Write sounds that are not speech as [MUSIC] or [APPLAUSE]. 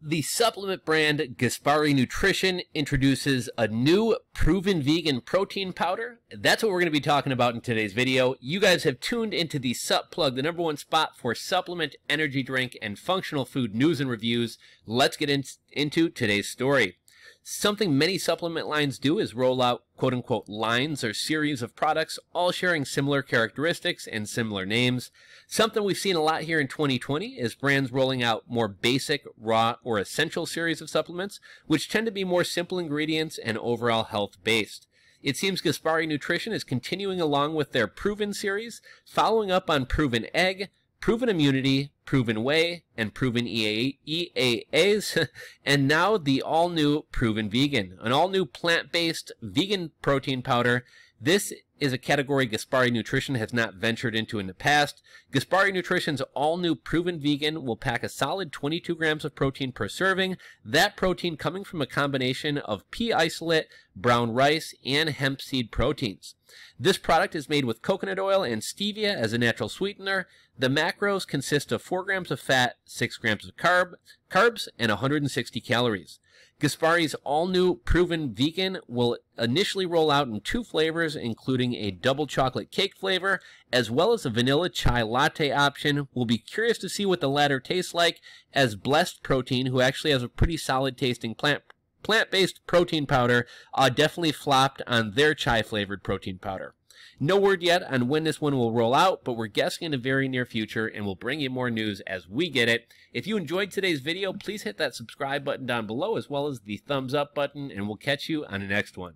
The supplement brand Gaspari Nutrition introduces a new proven vegan protein powder. That's what we're going to be talking about in today's video. You guys have tuned into the Sup Plug, the number one spot for supplement, energy drink, and functional food news and reviews. Let's get in into today's story. Something many supplement lines do is roll out quote unquote lines or series of products, all sharing similar characteristics and similar names. Something we've seen a lot here in 2020 is brands rolling out more basic, raw, or essential series of supplements, which tend to be more simple ingredients and overall health based. It seems Gaspari Nutrition is continuing along with their proven series, following up on proven egg, proven immunity, Proven Way, and Proven EA- EAAs, [LAUGHS] and now the all new Proven Vegan, an all new plant based vegan protein powder. This is a category Gaspari Nutrition has not ventured into in the past. Gaspari Nutrition's all new Proven Vegan will pack a solid 22 grams of protein per serving, that protein coming from a combination of pea isolate, brown rice, and hemp seed proteins. This product is made with coconut oil and stevia as a natural sweetener. The macros consist of 4 grams of fat, 6 grams of carb, carbs, and 160 calories. Gaspari's all-new proven vegan will initially roll out in two flavors, including a double chocolate cake flavor, as well as a vanilla chai latte option. We'll be curious to see what the latter tastes like, as Blessed Protein, who actually has a pretty solid tasting plant plant-based protein powder uh, definitely flopped on their chai-flavored protein powder. No word yet on when this one will roll out, but we're guessing in the very near future and we'll bring you more news as we get it. If you enjoyed today's video, please hit that subscribe button down below as well as the thumbs up button and we'll catch you on the next one.